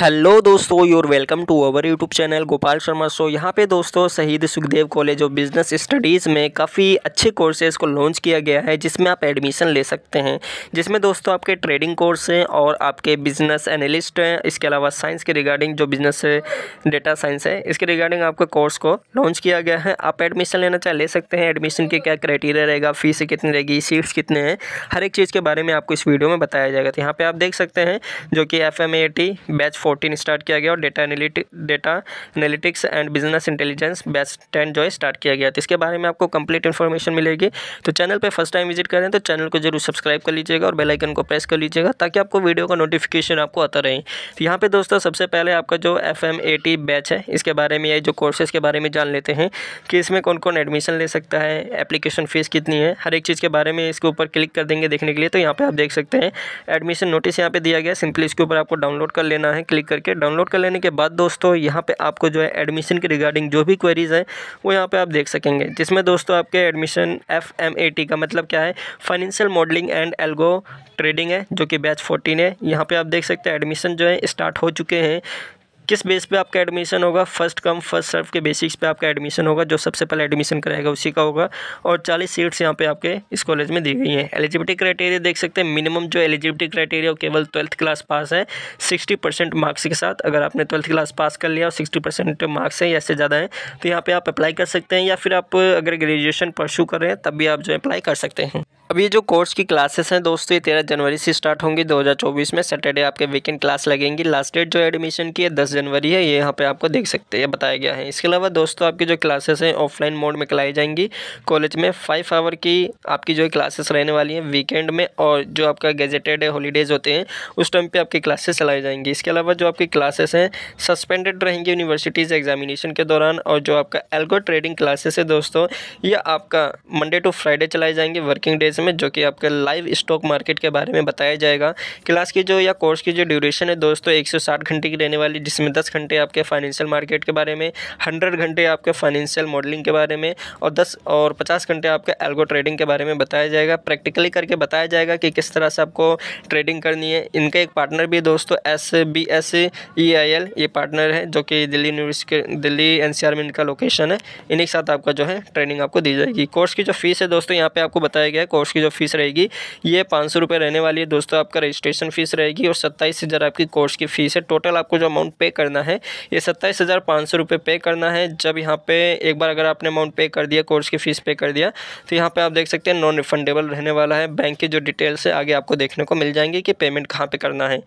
hello दोस्तों your welcome to our YouTube channel Gopal Sharma so यहाँ पे दोस्तों Shaheed Sukhdev college of business studies में काफ़ी अच्छे कोर्सेज को लॉन्च किया गया है जिसमें आप एडमिशन ले सकते हैं जिसमें दोस्तों आपके ट्रेडिंग कोर्स हैं और आपके बिजनेस एनालिस्ट हैं इसके अलावा साइंस के रिगार्डिंग जो बिजनेस डेटा साइंस है इसके रिगार्डिंग आपके कोर्स को लॉन्च किया गया है आप एडमिशन लेना चाहे ले सकते हैं एडमिशन के क्या क्राइटेरिया रहेगा फीस कितनी रहेगी सीट्स कितने हैं हर एक चीज़ के बारे में आपको इस वीडियो में बताया जाएगा तो यहाँ पर आप देख सकते हैं जो कि एफ बैच फोर्टीन स्टार्ट किया गया और data analytic data analytics and business intelligence best ten जो है स्टार्ट किया गया तो इसके बारे में आपको कंप्लीट इन्फॉर्मेशन मिलेगी तो चैनल पर फर्स्ट टाइम विजिट करें तो चैनल को जरूर सब्सक्राइब कर लीजिएगा और बेलाइकन को प्रेस कर लीजिएगा ताकि आपको वीडियो का नोटिफिकेशन आपको आता रहे तो यहाँ पर दोस्तों सबसे पहले आपका जो एफ बैच है इसके बारे में या जो कोर्सेज़ के बारे में जान लेते हैं कि इसमें कौन कौन एडमिशन ले सकता है एप्लीकेशन फ़ीस कितनी है हर एक चीज़ के बारे में इसके ऊपर क्लिक कर देंगे देखने के लिए तो यहाँ पे आप देख सकते हैं एडमिशन नोटिस यहाँ पे दिया गया सिंपली इसके ऊपर आपको डाउनलोड कर लेना है क्लिक करके डाउनलोड कर लेने के बाद दोस्तों यहाँ पे आपको जो है एडमिशन के रिगार्डिंग जो भी क्वेरीज़ हैं वो यहाँ पे आप देख सकेंगे जिसमें दोस्तों आपके admission F M A T का मतलब क्या है financial modelling and algo trading है जो कि बैच फोर्टीन है यहाँ पर आप देख सकते हैं एडमिशन जो है स्टार्ट हो चुके हैं किस बेस पे आपका एडमिशन होगा फर्स्ट कम फर्स्ट सर्व के बेसिक्स पे आपका एडमिशन होगा जो सबसे पहले एडमिशन कराएगा उसी का होगा और चालीस सीट्स यहाँ पे आपके इस कॉलेज में दी गई हैं एलिजिबिलिटी क्राइटेरिया देख सकते हैं मिनिमम जो एलिजिबिलिटी क्राइटेरिया केवल ट्वेल्थ क्लास पास है सिक्सटी परसेंट मार्क्स के साथ अगर आपने ट्वेल्थ क्लास पास कर लिया और सिक्सटी परसेंट मार्क्स हैं या इससे ज़्यादा हैं तो यहाँ पर आप अप्लाई कर सकते हैं या फिर आप अगर ग्रेजुएशन परसू कर रहे हैं तब भी आप जो अप्लाई कर सकते हैं अब ये जो कोर्स की क्लासेस हैं दोस्तों ये तेरह जनवरी से स्टार्ट होंगी 2024 में सैटरडे आपके वीकेंड क्लास लगेंगी लास्ट डेट जो एडमिशन की है दस जनवरी है ये यहाँ पे आपको देख सकते हैं बताया गया है इसके अलावा दोस्तों आपकी जो क्लासेस हैं ऑफलाइन मोड में कराई जाएंगी कॉलेज में फाइव आवर की आपकी जो क्लासेस रहने वाली हैं वीकेंड में और जो आपका गेजेटेड हॉलीडेज़ होते हैं उस टाइम पर आपकी क्लासेस चलाई जाएंगी इसके अलावा जो आपकी क्लासेस हैं सस्पेंडेड रहेंगी यूनिवर्सिटीज़ एग्जामिनेशन के दौरान और जो आपका एल्गो ट्रेडिंग क्लासेस है दोस्तों ये आपका मंडे टू फ्राइडे चलाए जाएंगे वर्किंग डेज में जो कि आपके लाइव स्टॉक मार्केट के बारे में बताया जाएगा क्लास की जो या कोर्स की जो ड्यूरेशन है दोस्तों एक घंटे की रहने वाली जिसमें जिसमें दस घंटे आपके फाइनेंशियल मार्केट के बारे में हंड्रेड घंटे आपके फाइनेंशियल मॉडलिंग के बारे में और दस और पचास घंटे आपके एल्गो ट्रेडिंग के बारे में बताया जाएगा प्रैक्टिकली करके बताया जाएगा कि किस तरह से आपको ट्रेडिंग करनी है इनका एक पार्टनर भी दोस्तों S B S E I L ये पार्टनर है जो कि दिल्ली यूनिवर्सिटी के दिल्ली एन सी आर में इनका लोकेशन है इन्हीं के साथ आपका जो है ट्रेनिंग आपको दी जाएगी कोर्स की जो फीस है दोस्तों यहाँ पे आपको बताया गया है कोर्स की जो फीस रहेगी ये पाँच सौ रुपये रहने वाली है दोस्तों आपका रजिस्ट्रेशन फीस रहेगी और सत्ताईस हज़ार आपकी कोर्स की फीस है टोटल आपको जो अमाउंट पे करना है ये सत्ताईस हज़ार पाँच सौ रुपये पे करना है जब यहाँ पे एक बार अगर आपने अमाउंट पे कर दिया कोर्स की फ़ीस पे कर दिया तो यहाँ पे आप देख सकते हैं नॉन रिफंडेबल रहने वाला है बैंक की जो डिटेल्स है आगे आपको देखने को मिल जाएंगी कि पेमेंट कहाँ पर पे करना है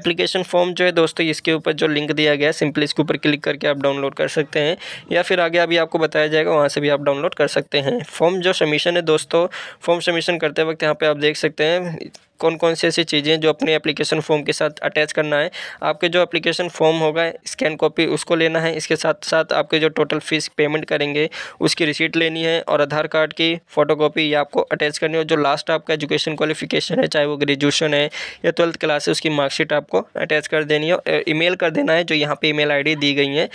एप्लीकेशन फॉर्म जो है दोस्तों इसके ऊपर जो लिंक दिया गया है सिंपली इसके ऊपर क्लिक करके आप डाउनलोड कर सकते हैं या फिर आगे अभी आपको बताया जाएगा वहाँ से भी आप डाउनलोड कर सकते हैं फॉर्म जो सबमिशन है दोस्तों फॉर्म सबमिशन करते वक्त यहाँ पर आप देख सकते हैं कौन कौन सी ऐसी चीज़ें जो अपने एप्लीकेशन फॉर्म के साथ अटैच करना है आपके जो एप्लीकेशन फॉर्म होगा स्कैन कॉपी उसको लेना है इसके साथ साथ आपके जो टोटल फीस पेमेंट करेंगे उसकी रिसीट लेनी है और आधार कार्ड की फ़ोटो कापी आपको अटैच करनी है जो लास्ट आपका एजुकेशन क्वालिफिकेशन है चाहे वो ग्रेजुएशन है या ट्वेल्थ क्लास है उसकी मार्कशीट आपको अटैच कर देनी है ईमेल कर देना है जो यहाँ पे ईमेल आईडी दी गई है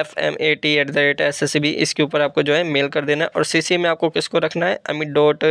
F M A T at the rate S S B इसके ऊपर आपको जो है मेल कर देना है और सीसी में आपको किसको रखना है Amit dot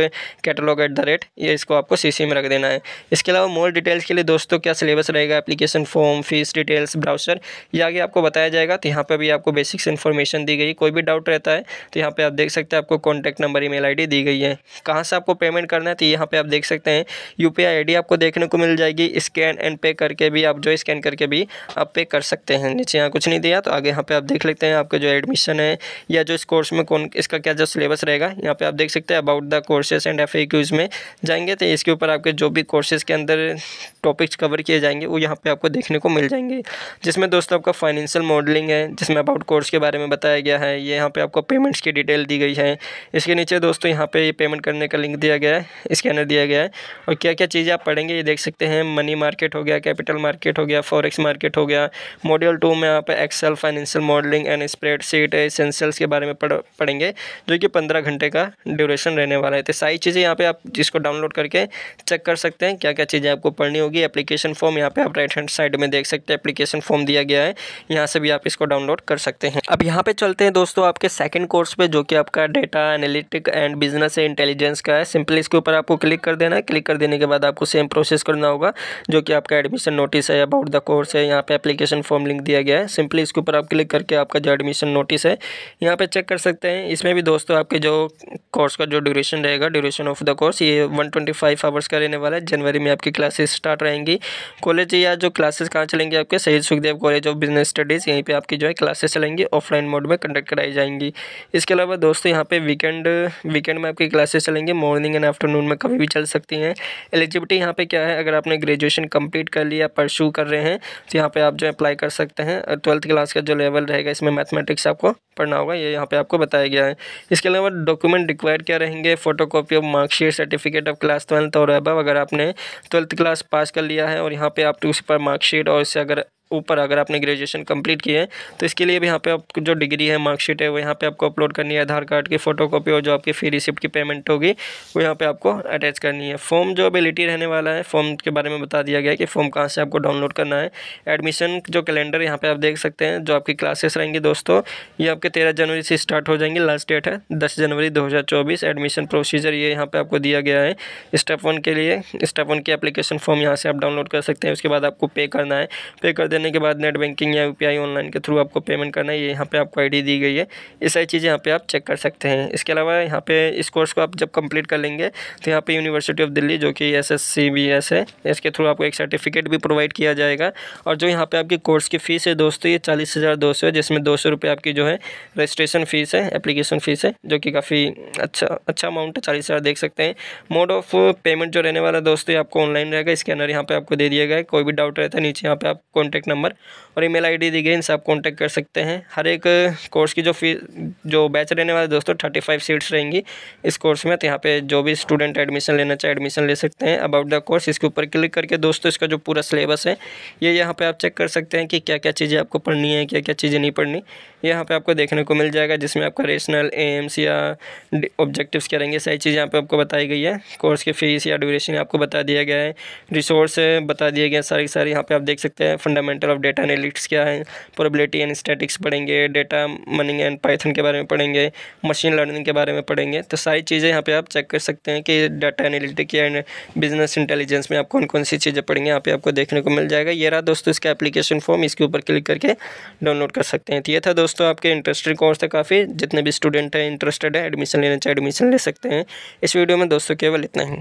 catalog at the rate ये इसको आपको सीसी में रख देना है है इसके अलावा मोर डिटेल्स के लिए दोस्तों क्या सिलेबस रहेगा application form fees details browser ये आगे आपको बताया जाएगा तो यहाँ पर भी आपको बेसिक्स इन्फॉर्मेशन दी गई कोई भी डाउट रहता है तो यहाँ पर आप देख सकते हैं आपको कॉन्टैक्ट नंबर ई मेल दी गई है कहाँ से आपको पेमेंट करना है तो यहाँ पर आप देख सकते हैं यू पी आपको देखने को मिल जाएगी स्कैन एंड पे करके भी आप जो स्कैन करके भी आप पे कर सकते हैं नीचे यहाँ कुछ नहीं दिया तो आगे यहाँ पर आप देख लेते हैं आपका जो एडमिशन है या जो इस कोर्स में कौन इसका क्या जो सिलेबस रहेगा यहाँ पे आप देख सकते हैं about the courses and F में जाएंगे तो इसके ऊपर आपके जो भी भी कोर्सेज़ के अंदर टॉपिक्स कवर किए जाएंगे वो यहाँ पे आपको देखने को मिल जाएंगे जिसमें दोस्तों आपका फाइनेंशियल मॉडलिंग है जिसमें अबाउट कोर्स के बारे में बताया गया है ये यहाँ पे आपको पेमेंट्स की डिटेल दी गई है इसके नीचे दोस्तों यहाँ पे ये पेमेंट करने का लिंक दिया गया है स्कैनर दिया गया है और क्या क्या चीज़ें आप पढ़ेंगे ये देख सकते हैं मनी मार्केट हो गया कैपिटल मार्केट हो गया फॉरक्स मार्केट हो गया मॉड्यूल टू में आप Excel financial modelling and spreadsheet essentials के बारे में पढ़ेंगे जो कि पंद्रह घंटे का ड्यूरेशन रहने वाला है तो सारी चीज़ें यहाँ पर आप जिसको डाउनलोड करके चेक कर सकते सकते हैं क्या क्या चीज़ें आपको पढ़नी होगी एप्लीकेशन फॉर्म यहाँ पे आप राइट हैंड साइड में देख सकते हैं एप्लीकेशन फॉर्म दिया गया है यहाँ से भी आप इसको डाउनलोड कर सकते हैं अब यहाँ पे चलते हैं दोस्तों आपके सेकंड कोर्स पे जो कि आपका data analytic and business intelligence का है सिंपली इसके ऊपर आपको क्लिक कर देना है क्लिक कर देने के बाद आपको सेम प्रोसेस करना होगा जो कि आपका एडमिशन नोटिस है अबाउट द कोर्स है यहाँ पे एप्लीकेशन फॉर्म लिंक दिया गया है सिंपली इसके ऊपर आप क्लिक करके आपका जो एडमिशन नोटिस है यहाँ पर चेक कर सकते हैं इसमें भी दोस्तों आपके जो कोर्स का जो ड्यूरेशन रहेगा ड्यूरेशन ऑफ द कोर्स ये वन ट्वेंटी आवर्स का रहने वाला है जनवरी में आपकी क्लासेस स्टार्ट रहेंगी कॉलेज या जो क्लासेस कहाँ चलेंगे आपके Shaheed Sukhdev college of business studies यहीं पर आपकी जो है क्लासेस चलेंगी ऑफलाइन मोड में कंडक्ट कराई जाएंगी इसके अलावा दोस्तों यहाँ पर वीकेंड वीकेंड में आपकी क्लासेस चलेंगी मॉर्निंग एंड आफ्टरनून में कभी भी चल सकती हैं एलिजिबिलिटी यहाँ पर क्या है अगर आपने ग्रेजुएशन कंप्लीट कर लिया परसू कर रहे हैं तो यहाँ पर आप जो अप्लाई कर सकते हैं और ट्वेल्थ क्लास का जो लेवल रहेगा इसमें मैथमेटिक्स आपको पढ़ना होगा ये यहाँ पे आपको बताया गया है इसके अलावा डॉक्यूमेंट रिक्वायर्ड क्या रहेंगे photo copy of marksheet certificate of class twelfth और अब अगर आप आपने ट्वेल्थ क्लास पास कर लिया है और यहाँ पे आप उस पर मार्कशीट और इससे अगर ऊपर अगर आपने ग्रेजुएशन कंप्लीट की है तो इसके लिए भी यहाँ पे आपको जो डिग्री है मार्कशीट है वो यहाँ पे आपको अपलोड करनी है आधार कार्ड की फोटो और जो आपकी फी रिसिप्ट की पेमेंट होगी वो यहाँ पे आपको अटैच करनी है फॉर्म जो अबिलिटी रहने वाला है फॉर्म के बारे में बता दिया गया है कि फॉर्म कहाँ से आपको डाउनलोड करना है एडमिशन जो कैलेंडर यहाँ पर आप देख सकते हैं जो आपकी क्लासेस रहेंगी दोस्तों ये आपके तेरह जनवरी से स्टार्ट हो जाएंगी लास्ट डेट है दस जनवरी दो एडमिशन प्रोसीजर ये यहाँ पर आपको दिया गया है स्टेप वन के लिए स्टेप वन की एप्लीकेशन फॉर्म यहाँ से आप डाउनलोड कर सकते हैं उसके बाद आपको पे करना है पे कर देना करने के बाद नेट बैंकिंग या यूपीआई ऑनलाइन के थ्रू आपको पेमेंट करना है ये यहाँ पे आपको आईडी दी गई है ये सारी चीज़ें यहाँ पे आप चेक कर सकते हैं इसके अलावा यहाँ पे इस कोर्स को आप जब कंप्लीट कर लेंगे तो यहाँ पे यूनिवर्सिटी ऑफ दिल्ली जो कि एस एस है इसके थ्रू आपको एक सर्टिफिकेट भी प्रोवाइड किया जाएगा और जो यहाँ पर आपकी कोर्स की फ़ीस है दोस्तों ये चालीस हज़ार दो सौ है जिसमें दो सौ रुपये आपकी जो है रजिस्ट्रेशन फ़ीस है एप्लीकेशन फ़ीस है जो कि काफ़ी अच्छा अच्छा अमाउंट है चालीस हज़ार देख सकते हैं मोड ऑफ पेमेंट जो रहने वाला दोस्तों आपको ऑनलाइन रहेगा स्कैनर यहाँ पर आपको दे दिया गया कोई भी डाउट रहता है नीचे यहाँ पर आप कॉन्टैक्ट नंबर और ईमेल आईडी दी गई इनसे आप कॉन्टैक्ट कर सकते हैं हर एक कोर्स की जो फी जो बैच रहने वाले दोस्तों थर्टी फाइव सीट्स रहेंगी इस कोर्स में तो यहाँ पे जो भी स्टूडेंट एडमिशन लेना चाहे एडमिशन ले सकते हैं अबाउट द कोर्स इसके ऊपर क्लिक करके दोस्तों इसका जो पूरा सिलेबस है ये यहाँ पर आप चेक कर सकते हैं कि क्या क्या चीज़ें आपको पढ़नी है क्या क्या चीज़ें नहीं पढ़नी यहाँ पर आपको देखने को मिल जाएगा जिसमें आपका रेशनल एम्स या ऑब्जेक्टिव्स क्या रहेंगे सारी चीज़ें यहाँ पर आपको बताई गई है कोर्स की फ़ीस या ड्यूरेशन आपको बता दिया गया है रिसोर्स बता दिए गए सारी सारी यहाँ पर आप देख सकते हैं fundament fundamental of data analytics क्या है प्रोबेबिलिटी एंड स्टैटिक्स पढ़ेंगे डेटा मनिंग एंड पाइथन के बारे में पढ़ेंगे मशीन लर्निंग के बारे में पढ़ेंगे तो सारी चीज़ें यहाँ पे आप चेक कर सकते हैं कि data analytic and business intelligence में आप कौन कौन सी चीज़ें पढ़ेंगे यहाँ पे आपको देखने को मिल जाएगा ये रहा दोस्तों इसका एप्लीकेशन फॉर्म इसके ऊपर क्लिक करके डाउनलोड कर सकते हैं तो ये था दोस्तों आपके इंटरेस्टेड कोर्स है काफ़ी जितने भी स्टूडेंट हैं इंटरेस्टेड है एडमिशन लेना चाहे एडमिशन ले सकते हैं इस वीडियो में दोस्तों केवल इतना ही